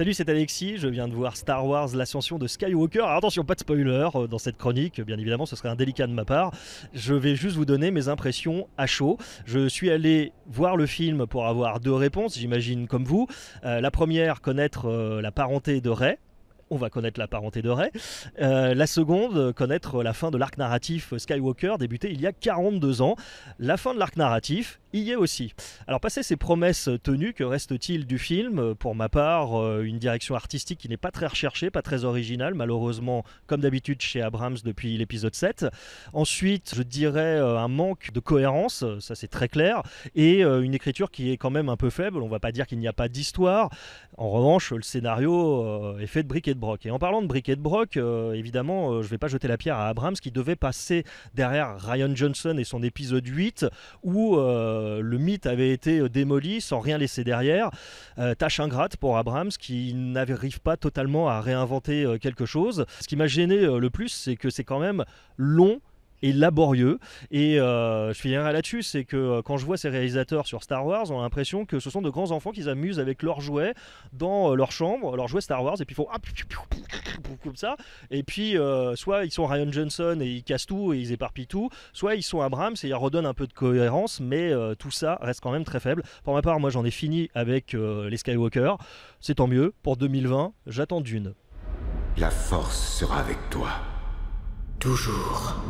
Salut, c'est Alexis, je viens de voir Star Wars, l'ascension de Skywalker. attention, pas de spoiler euh, dans cette chronique, bien évidemment, ce serait un délicat de ma part. Je vais juste vous donner mes impressions à chaud. Je suis allé voir le film pour avoir deux réponses, j'imagine comme vous. Euh, la première, connaître euh, la parenté de Rey, on va connaître la parenté de Rey. la seconde, connaître la fin de l'arc narratif Skywalker, débuté il y a 42 ans. La fin de l'arc narratif, y est aussi. Alors, passé ces promesses tenues, que reste-t-il du film Pour ma part, euh, une direction artistique qui n'est pas très recherchée, pas très originale, malheureusement, comme d'habitude chez Abrams depuis l'épisode 7. Ensuite, je dirais euh, un manque de cohérence, ça c'est très clair, et euh, une écriture qui est quand même un peu faible. On va pas dire qu'il n'y a pas d'histoire. En revanche, le scénario est fait de briques et de broc. Et en parlant de briques et de broc, évidemment, je ne vais pas jeter la pierre à Abrams qui devait passer derrière Ryan Johnson et son épisode 8 où. Euh, le mythe avait été euh, démoli sans rien laisser derrière. Euh, tâche ingrate pour Abrams qui n'arrive pas totalement à réinventer quelque chose. Ce qui m'a gêné le plus, c'est que c'est quand même long et laborieux. Et je finirai là-dessus, c'est que quand je vois ces réalisateurs sur Star Wars, on a l'impression que ce sont de grands enfants qui s'amusent avec leurs jouets dans leur chambre, leurs jouets Star Wars, et puis ils font ah, comme ça. Et puis, euh, soit ils sont Ryan Johnson et ils cassent tout et ils éparpillent tout, soit ils sont Abrams et ils redonnent un peu de cohérence, mais euh, tout ça reste quand même très faible. Pour ma part, moi j'en ai fini avec euh, les Skywalker. C'est tant mieux. Pour 2020, j'attends d'une. La force sera avec toi. Toujours.